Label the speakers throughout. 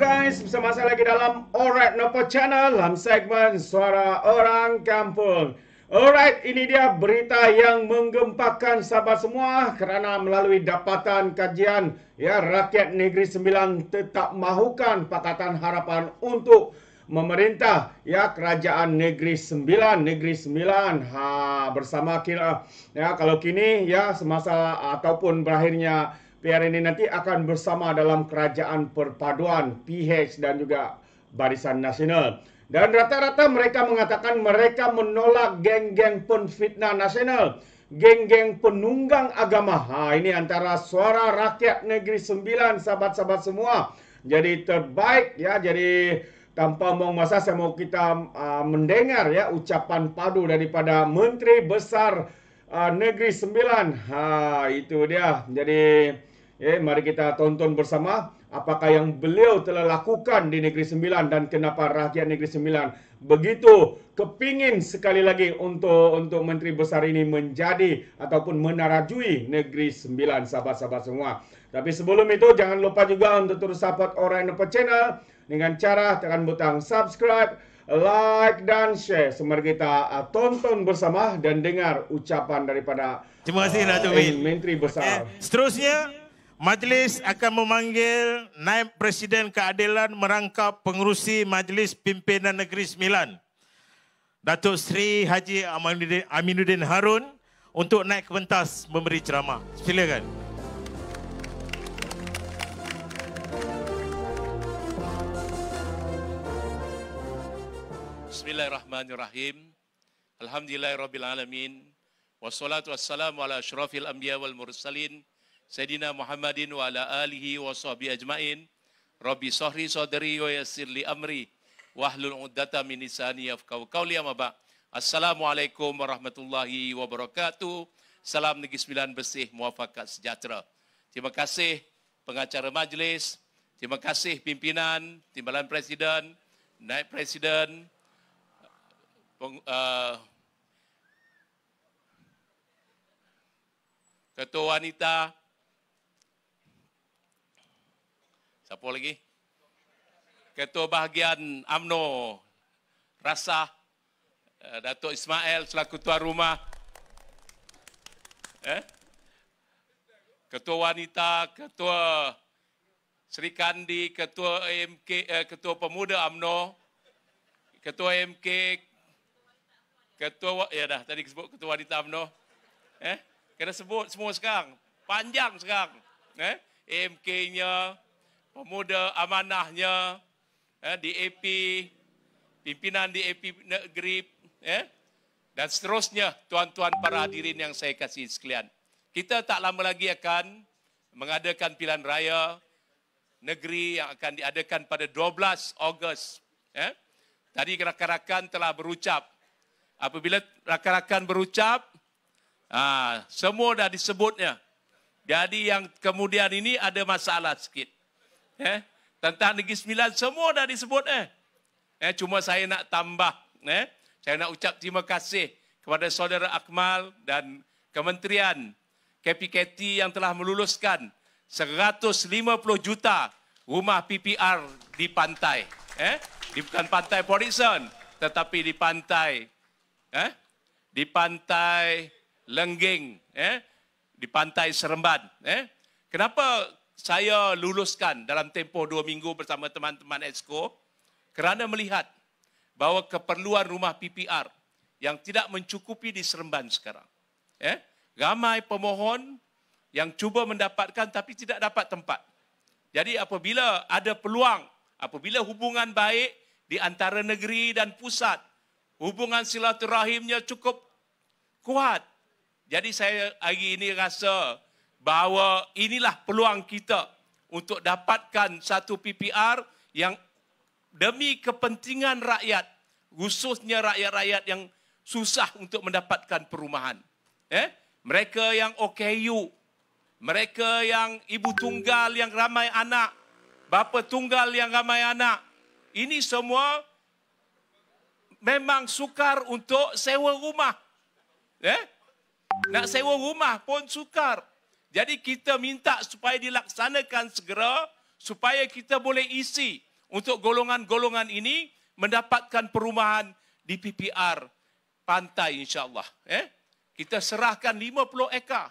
Speaker 1: guys, bersama saya lagi dalam Alright Nopo Channel dalam segmen Suara Orang Kampung. Alright, ini dia berita yang menggemparkan sahabat semua kerana melalui dapatan kajian ya rakyat negeri sembilan tetap mahukan Pakatan Harapan untuk memerintah ya kerajaan negeri sembilan negeri sembilan ha bersama kita ya kalau kini ya semasa ataupun berakhirnya PR ini nanti akan bersama dalam kerajaan perpaduan PH dan juga Barisan Nasional. Dan rata-rata mereka mengatakan mereka menolak geng-geng penfitnah nasional. Geng-geng penunggang agama. Ha, ini antara suara rakyat negeri sembilan, sahabat-sahabat semua. Jadi terbaik ya, jadi tanpa buang masa saya mau kita uh, mendengar ya ucapan padu daripada Menteri Besar uh, Negeri Sembilan. Ha, itu dia. Jadi Eh, mari kita tonton bersama apakah yang beliau telah lakukan di Negeri Sembilan dan kenapa rakyat Negeri Sembilan begitu kepingin sekali lagi untuk untuk Menteri Besar ini menjadi ataupun menarajui Negeri Sembilan sahabat-sahabat semua. Tapi sebelum itu jangan lupa juga untuk terus support Orang Nepa Channel dengan cara tekan butang subscribe, like dan share. Semoga kita uh, tonton bersama dan dengar ucapan daripada Terima kasih uh, Menteri Besar. Eh, seterusnya Majlis akan
Speaker 2: memanggil Naib Presiden Keadilan merangkap pengurusi Majlis Pimpinan Negeri Sembilan. Datuk Seri Haji Aminuddin Harun untuk naik ke pentas memberi ceramah. Silakan. Bismillahirrahmanirrahim. Alhamdulillahirabbil alamin. Wassalatu wassalamu ala asyrafil anbiya wal mursalin. Sayyidina Muhammadin wa ala alihi wa sahbihi ajmain. Rabbi sahri sadri wa yassir li amri. Wahlul uddata min isani yafqaw qawli amaba. Ya Assalamualaikum warahmatullahi wabarakatuh. Salam Negeri Sembilan besih Muafakat Sejahtera. Terima kasih pengacara majlis. Terima kasih pimpinan, timbalan presiden, naib presiden, peng, uh, ketua wanita, Siapa lagi? Ketua bahagian AMNO Rasa eh, Datuk Ismail selaku tuan rumah. Eh? Ketua wanita, ketua Sri Kandi, ketua AMK, eh, ketua pemuda AMNO, ketua AMK, ketua ya dah tadi sebut ketua wanita AMNO. Eh? Kena sebut semua sekarang. Panjang sekarang. Eh? AMK-nya, pemuda amanahnya eh, DAP pimpinan DAP negeri eh, dan seterusnya tuan-tuan para hadirin yang saya kasih sekalian kita tak lama lagi akan mengadakan pilihan raya negeri yang akan diadakan pada 12 Ogos eh. tadi rakan-rakan telah berucap apabila rakan-rakan berucap ah, semua dah disebutnya jadi yang kemudian ini ada masalah sikit eh tentang negeri sembilan semua dah disebut eh eh cuma saya nak tambah eh saya nak ucap terima kasih kepada saudara Akmal dan kementerian KPKT yang telah meluluskan 150 juta rumah PPR di pantai eh di bukan pantai Horizon tetapi di pantai eh di pantai Lengging eh di pantai Seremban eh kenapa saya luluskan dalam tempoh dua minggu bersama teman-teman EXCO kerana melihat bahawa keperluan rumah PPR yang tidak mencukupi di Seremban sekarang. Eh, ramai pemohon yang cuba mendapatkan tapi tidak dapat tempat. Jadi apabila ada peluang, apabila hubungan baik di antara negeri dan pusat, hubungan silaturahimnya cukup kuat. Jadi saya hari ini rasa bahawa inilah peluang kita untuk dapatkan satu PPR yang demi kepentingan rakyat, khususnya rakyat-rakyat yang susah untuk mendapatkan perumahan. Eh? Mereka yang OKU, mereka yang ibu tunggal yang ramai anak, bapa tunggal yang ramai anak, ini semua memang sukar untuk sewa rumah. Eh? Nak sewa rumah pun sukar. Jadi kita minta supaya dilaksanakan segera supaya kita boleh isi untuk golongan-golongan ini mendapatkan perumahan di PPR pantai insyaAllah. Eh? Kita serahkan 50 ekar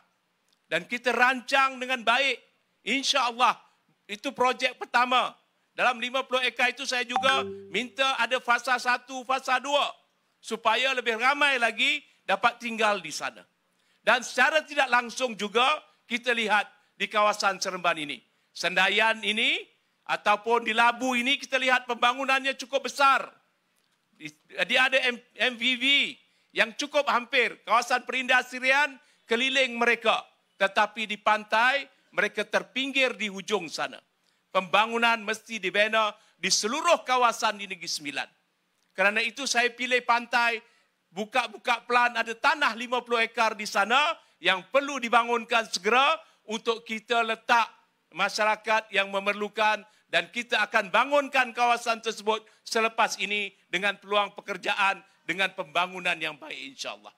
Speaker 2: dan kita rancang dengan baik. InsyaAllah itu projek pertama. Dalam 50 ekar itu saya juga minta ada fasa 1, fasa 2 supaya lebih ramai lagi dapat tinggal di sana. Dan secara tidak langsung juga, kita lihat di kawasan Seremban ini. Sendayan ini ataupun di Labu ini kita lihat pembangunannya cukup besar. Dia ada MVV yang cukup hampir kawasan Perindah Sirian keliling mereka. Tetapi di pantai mereka terpinggir di hujung sana. Pembangunan mesti dibina di seluruh kawasan di Negeri Sembilan. Kerana itu saya pilih pantai buka-buka pelan ada tanah 50 ekar di sana yang perlu dibangunkan segera untuk kita letak masyarakat yang memerlukan dan kita akan bangunkan kawasan tersebut selepas ini dengan peluang pekerjaan dengan pembangunan yang baik insyaallah.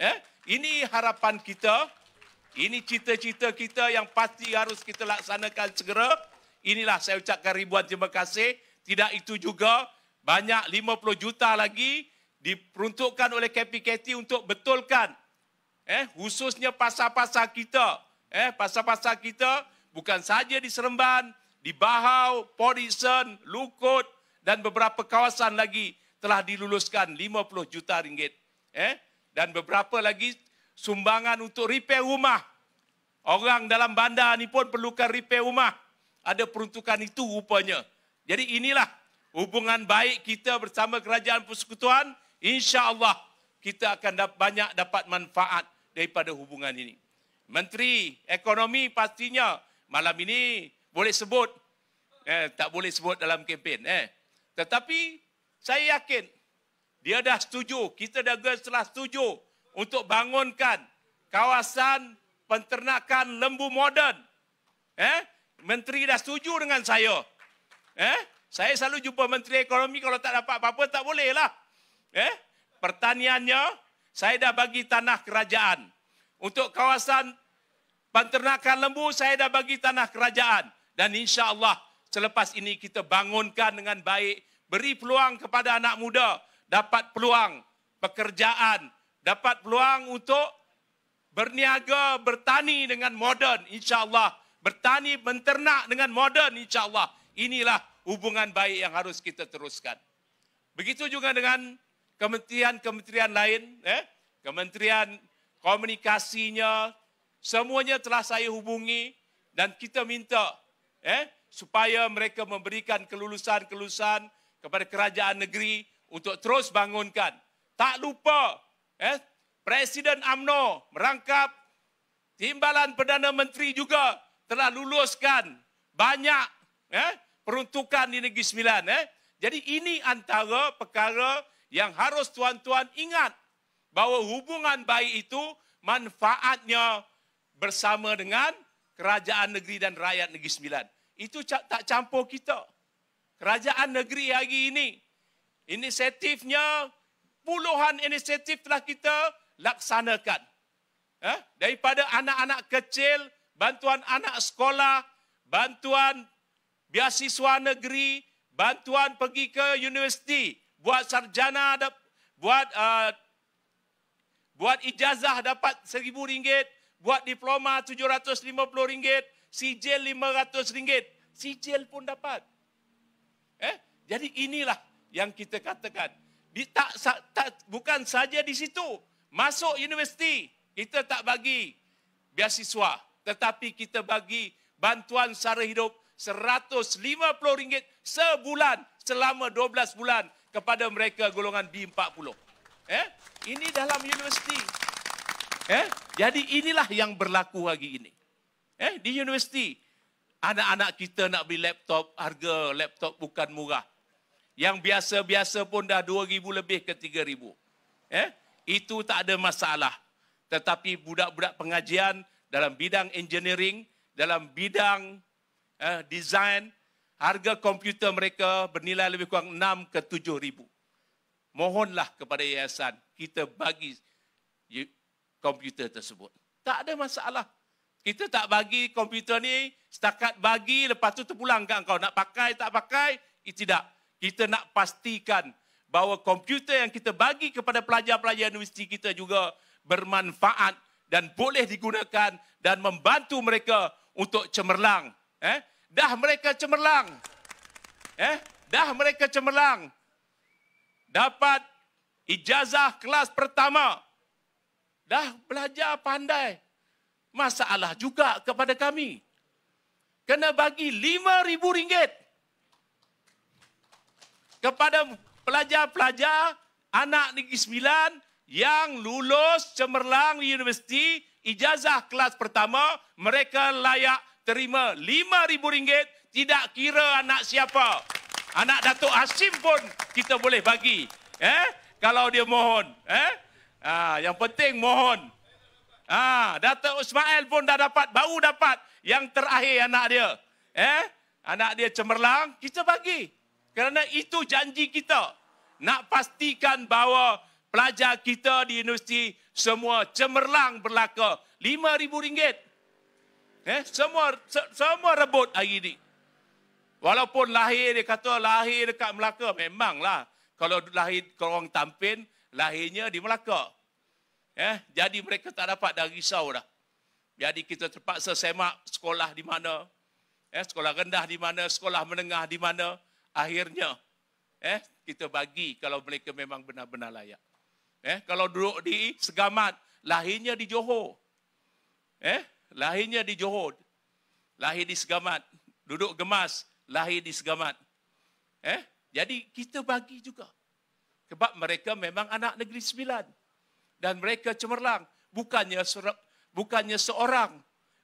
Speaker 2: Eh, ini harapan kita, ini cita-cita kita yang pasti harus kita laksanakan segera. Inilah saya ucapkan ribuan terima kasih. Tidak itu juga banyak 50 juta lagi diperuntukkan oleh KPKT untuk betulkan eh khususnya pasar-pasar kita eh pasar-pasar kita bukan saja di Seremban, di Bahau, Podison, Lukut dan beberapa kawasan lagi telah diluluskan 50 juta ringgit eh dan beberapa lagi sumbangan untuk repair rumah. Orang dalam bandar ni pun perlukan repair rumah. Ada peruntukan itu rupanya. Jadi inilah hubungan baik kita bersama kerajaan persekutuan insyaAllah kita akan banyak dapat manfaat daripada hubungan ini. Menteri Ekonomi pastinya malam ini boleh sebut, eh, tak boleh sebut dalam kempen. Eh. Tetapi saya yakin dia dah setuju, kita dah setelah setuju untuk bangunkan kawasan penternakan lembu moden. Eh, menteri dah setuju dengan saya. Eh, saya selalu jumpa menteri ekonomi kalau tak dapat apa-apa tak boleh lah. Eh? Pertaniannya, saya dah bagi tanah kerajaan. Untuk kawasan penternakan lembu, saya dah bagi tanah kerajaan. Dan insya Allah, selepas ini kita bangunkan dengan baik. Beri peluang kepada anak muda. Dapat peluang pekerjaan. Dapat peluang untuk berniaga, bertani dengan modern, insya Allah. Bertani, menternak dengan modern, insya Allah. Inilah hubungan baik yang harus kita teruskan. Begitu juga dengan kementerian-kementerian lain, eh, kementerian komunikasinya, semuanya telah saya hubungi dan kita minta eh, supaya mereka memberikan kelulusan-kelulusan kepada kerajaan negeri untuk terus bangunkan. Tak lupa, eh, Presiden AMNO merangkap timbalan Perdana Menteri juga telah luluskan banyak eh, peruntukan di Negeri Sembilan. Eh. Jadi ini antara perkara yang harus tuan-tuan ingat bahawa hubungan baik itu manfaatnya bersama dengan kerajaan negeri dan rakyat negeri sembilan. Itu tak campur kita. Kerajaan negeri hari ini, inisiatifnya puluhan inisiatif telah kita laksanakan. Eh? Daripada anak-anak kecil, bantuan anak sekolah, bantuan biasiswa negeri, bantuan pergi ke universiti, buat sarjana dap, buat uh, buat ijazah dapat seribu ringgit buat diploma tujuh ratus lima puluh ringgit sijil lima ratus ringgit sijil pun dapat eh jadi inilah yang kita katakan di, tak, tak, bukan saja di situ masuk universiti kita tak bagi beasiswa tetapi kita bagi bantuan sara hidup seratus lima puluh ringgit sebulan selama dua belas bulan kepada mereka golongan B40. Eh, ini dalam universiti. Eh, jadi inilah yang berlaku hari ini. Eh, di universiti anak-anak kita nak beli laptop, harga laptop bukan murah. Yang biasa-biasa pun dah 2000 lebih ke 3000. Eh, itu tak ada masalah. Tetapi budak-budak pengajian dalam bidang engineering, dalam bidang eh design harga komputer mereka bernilai lebih kurang 6 ke 7 ribu. Mohonlah kepada yayasan kita bagi komputer tersebut. Tak ada masalah. Kita tak bagi komputer ni, setakat bagi, lepas tu terpulang ke engkau. Nak pakai, tak pakai, itu eh, tidak. Kita nak pastikan bahawa komputer yang kita bagi kepada pelajar-pelajar universiti kita juga bermanfaat dan boleh digunakan dan membantu mereka untuk cemerlang. Eh? dah mereka cemerlang. Eh, dah mereka cemerlang. Dapat ijazah kelas pertama. Dah belajar pandai. Masalah juga kepada kami. Kena bagi rm ringgit kepada pelajar-pelajar anak negeri sembilan yang lulus cemerlang di universiti ijazah kelas pertama mereka layak terima lima ribu ringgit, tidak kira anak siapa. Anak Datuk Asim pun kita boleh bagi. Eh? Kalau dia mohon. Eh? Ah, yang penting mohon. Ah, Datuk Ismail pun dah dapat, baru dapat yang terakhir anak dia. Eh? Anak dia cemerlang, kita bagi. Kerana itu janji kita. Nak pastikan bahawa pelajar kita di universiti semua cemerlang berlaku. RM5,000. Eh, semua se- semua rebut hari ni. Walaupun lahir dia kata lahir dekat Melaka memanglah. Kalau lahir kalau tampin lahirnya di Melaka. Eh, jadi mereka tak dapat dah risau dah. Jadi kita terpaksa semak sekolah di mana. Eh, sekolah rendah di mana, sekolah menengah di mana. Akhirnya eh kita bagi kalau mereka memang benar-benar layak. Eh, kalau duduk di Segamat, lahirnya di Johor. Eh, lahirnya di Johor, lahir di Segamat, duduk gemas, lahir di Segamat. Eh? Jadi kita bagi juga. Sebab mereka memang anak negeri sembilan. Dan mereka cemerlang. Bukannya, sura, bukannya seorang,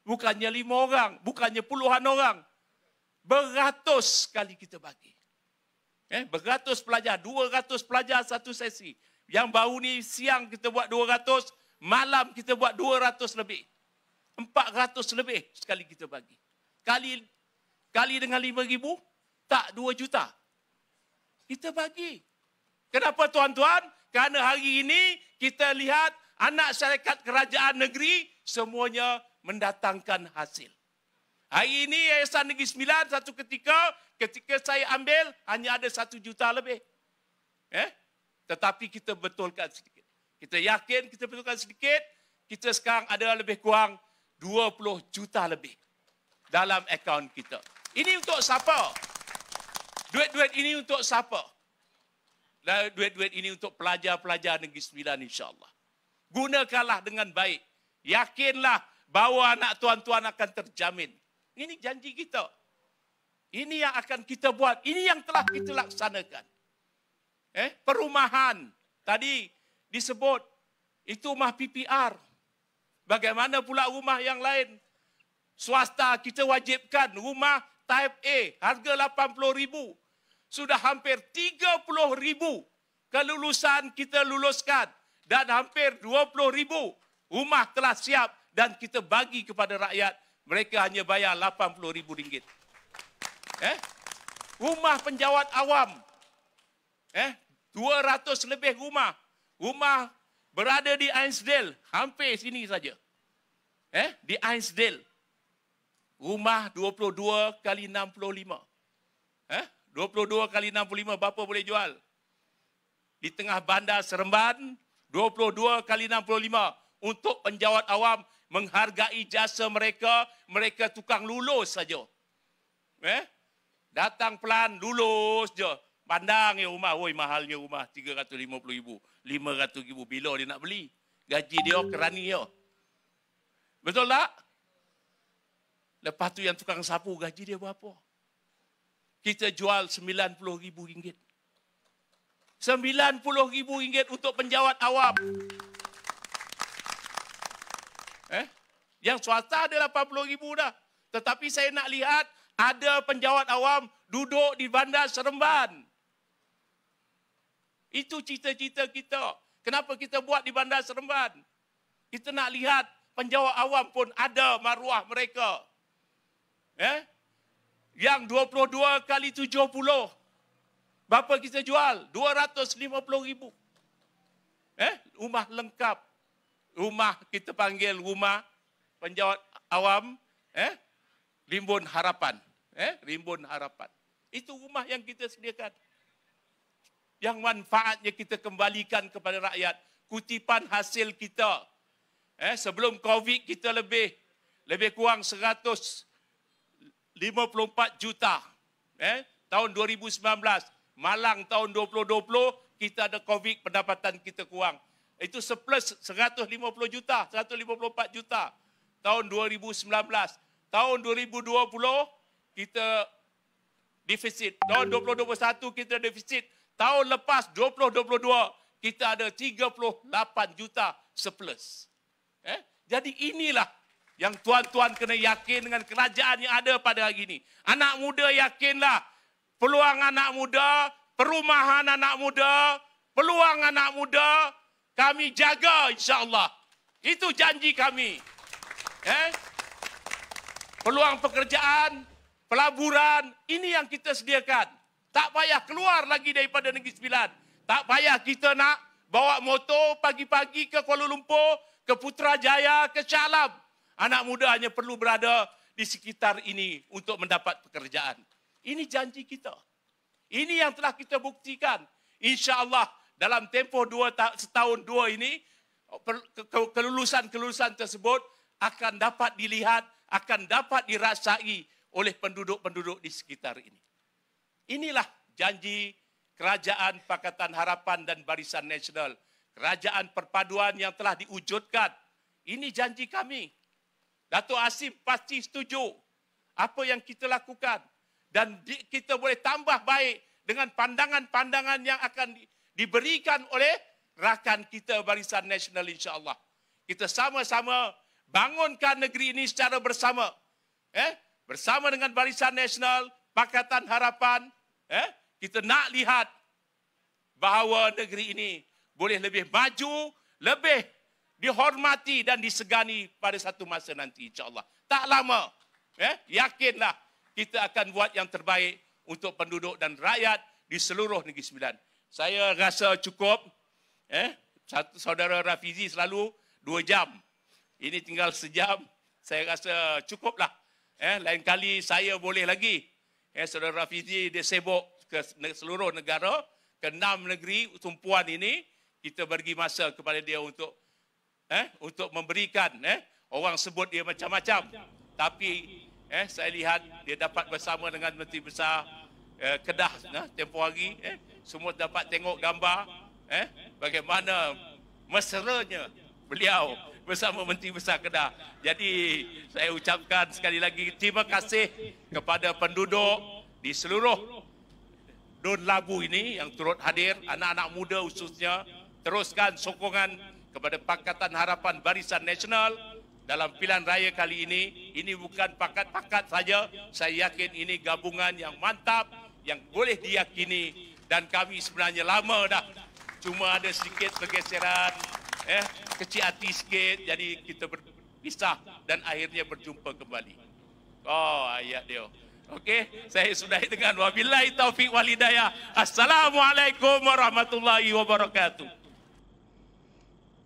Speaker 2: bukannya lima orang, bukannya puluhan orang. Beratus kali kita bagi. Eh, beratus pelajar, dua ratus pelajar satu sesi. Yang baru ni siang kita buat dua ratus, malam kita buat dua ratus lebih. 400 lebih sekali kita bagi. Kali kali dengan 5000 tak 2 juta. Kita bagi. Kenapa tuan-tuan? Kerana hari ini kita lihat anak syarikat kerajaan negeri semuanya mendatangkan hasil. Hari ini Yayasan Negeri Sembilan satu ketika, ketika saya ambil hanya ada satu juta lebih. Eh? Tetapi kita betulkan sedikit. Kita yakin kita betulkan sedikit, kita sekarang ada lebih kurang 20 juta lebih dalam akaun kita. Ini untuk siapa? Duit-duit ini untuk siapa? Duit-duit ini untuk pelajar-pelajar Negeri Sembilan insyaAllah. Gunakanlah dengan baik. Yakinlah bahawa anak tuan-tuan akan terjamin. Ini janji kita. Ini yang akan kita buat. Ini yang telah kita laksanakan. Eh, perumahan. Tadi disebut itu mah PPR. Bagaimana pula rumah yang lain? Swasta kita wajibkan rumah type A harga RM80,000. Sudah hampir RM30,000 kelulusan kita luluskan dan hampir RM20,000 rumah telah siap dan kita bagi kepada rakyat. Mereka hanya bayar RM80,000. Eh? Rumah penjawat awam. Eh? 200 lebih rumah. Rumah berada di Ainsdale. Hampir sini saja eh di Ainsdale. Rumah 22 kali 65. Eh 22 kali 65 bapa boleh jual? Di tengah bandar Seremban 22 kali 65 untuk penjawat awam menghargai jasa mereka, mereka tukang lulus saja. Eh? Datang pelan, lulus je. Pandang ya rumah, woi mahalnya rumah, RM350,000. RM500,000, bila dia nak beli? Gaji dia kerani Ya. Betul tak? Lepas tu yang tukang sapu gaji dia berapa? Kita jual RM90,000. RM90,000 untuk penjawat awam. Eh? Yang swasta ada RM80,000 dah. Tetapi saya nak lihat ada penjawat awam duduk di bandar Seremban. Itu cita-cita kita. Kenapa kita buat di bandar Seremban? Kita nak lihat Penjawat awam pun ada maruah mereka. Eh? Yang 22 kali 70, bapa kita jual 250 ribu. Eh? Rumah lengkap. Rumah kita panggil rumah penjawat awam. Eh? Rimbun harapan. Eh? Rimbun harapan. Itu rumah yang kita sediakan. Yang manfaatnya kita kembalikan kepada rakyat. Kutipan hasil kita. Eh, sebelum COVID kita lebih lebih kurang 154 juta. Eh, tahun 2019, Malang tahun 2020, kita ada COVID pendapatan kita kurang. Itu surplus 150 juta, 154 juta tahun 2019. Tahun 2020, kita defisit. Tahun 2021, kita defisit. Tahun lepas, 2022, kita ada 38 juta surplus. Eh? Jadi inilah yang tuan-tuan kena yakin dengan kerajaan yang ada pada hari ini. Anak muda yakinlah peluang anak muda, perumahan anak muda, peluang anak muda kami jaga insya-Allah. Itu janji kami. Eh? Peluang pekerjaan, pelaburan, ini yang kita sediakan. Tak payah keluar lagi daripada Negeri Sembilan. Tak payah kita nak bawa motor pagi-pagi ke Kuala Lumpur, ke Putrajaya, ke Calab. Anak muda hanya perlu berada di sekitar ini untuk mendapat pekerjaan. Ini janji kita. Ini yang telah kita buktikan. Insya Allah dalam tempoh dua, setahun dua ini, kelulusan-kelulusan tersebut akan dapat dilihat, akan dapat dirasai oleh penduduk-penduduk di sekitar ini. Inilah janji Kerajaan Pakatan Harapan dan Barisan Nasional kerajaan perpaduan yang telah diwujudkan. Ini janji kami. Datuk Asim pasti setuju apa yang kita lakukan dan kita boleh tambah baik dengan pandangan-pandangan yang akan diberikan oleh rakan kita Barisan Nasional insya-Allah. Kita sama-sama bangunkan negeri ini secara bersama. Eh, bersama dengan Barisan Nasional, Pakatan Harapan, eh, kita nak lihat bahawa negeri ini boleh lebih maju, lebih dihormati dan disegani pada satu masa nanti Insyaallah Tak lama. Eh, yakinlah kita akan buat yang terbaik untuk penduduk dan rakyat di seluruh Negeri Sembilan. Saya rasa cukup. Eh, satu saudara Rafizi selalu dua jam. Ini tinggal sejam. Saya rasa cukuplah. Eh, lain kali saya boleh lagi. Eh, saudara Rafizi dia sibuk ke seluruh negara. Ke enam negeri tumpuan ini kita bagi masa kepada dia untuk eh untuk memberikan eh orang sebut dia macam-macam tapi eh saya lihat dia dapat bersama dengan menteri besar eh, Kedah nah tempoh hari eh semua dapat tengok gambar eh bagaimana mesranya beliau bersama menteri besar Kedah jadi saya ucapkan sekali lagi terima kasih kepada penduduk di seluruh Dun Labu ini yang turut hadir anak-anak muda khususnya teruskan sokongan kepada Pakatan Harapan Barisan Nasional dalam pilihan raya kali ini. Ini bukan pakat-pakat saja. Saya yakin ini gabungan yang mantap, yang boleh diyakini dan kami sebenarnya lama dah. Cuma ada sedikit pergeseran, eh, kecil hati sikit. Jadi kita berpisah dan akhirnya berjumpa kembali. Oh, ayat dia. Okey, saya sudah dengan wabillahi taufiq walidayah. Assalamualaikum warahmatullahi
Speaker 1: wabarakatuh.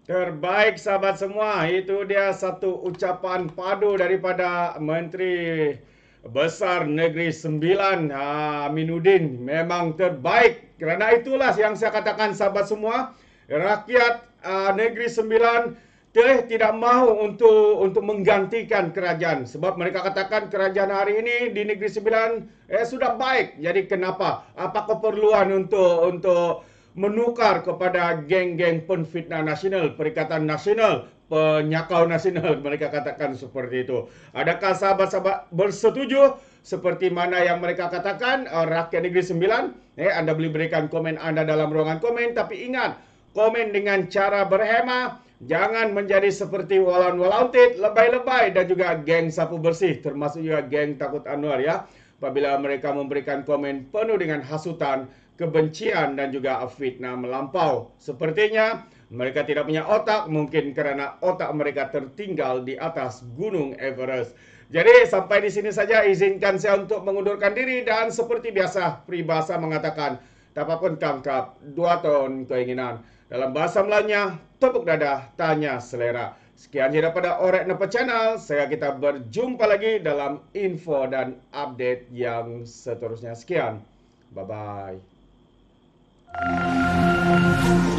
Speaker 1: Terbaik sahabat semua, itu dia satu ucapan padu daripada Menteri Besar Negeri Sembilan, Aminuddin. Memang terbaik, kerana itulah yang saya katakan sahabat semua, rakyat uh, Negeri Sembilan telah tidak mahu untuk untuk menggantikan kerajaan. Sebab mereka katakan kerajaan hari ini di Negeri Sembilan eh, sudah baik. Jadi kenapa? Apa keperluan untuk untuk menukar kepada geng-geng penfitnah nasional, perikatan nasional, penyakau nasional, mereka katakan seperti itu. Adakah sahabat-sahabat bersetuju seperti mana yang mereka katakan, eh, rakyat negeri sembilan? Eh, anda boleh berikan komen anda dalam ruangan komen, tapi ingat, komen dengan cara berhemah, jangan menjadi seperti walaun-walauntit, lebay-lebay, dan juga geng sapu bersih, termasuk juga geng takut Anwar ya. Apabila mereka memberikan komen penuh dengan hasutan, kebencian dan juga fitnah melampau. Sepertinya mereka tidak punya otak mungkin kerana otak mereka tertinggal di atas Gunung Everest. Jadi sampai di sini saja izinkan saya untuk mengundurkan diri dan seperti biasa peribahasa mengatakan Tapapun tangkap dua ton keinginan. Dalam bahasa Melayunya, tepuk dada, tanya selera. Sekian hidup pada Orek Nepe Channel. Saya kita berjumpa lagi dalam info dan update yang seterusnya. Sekian. Bye-bye. Thank you.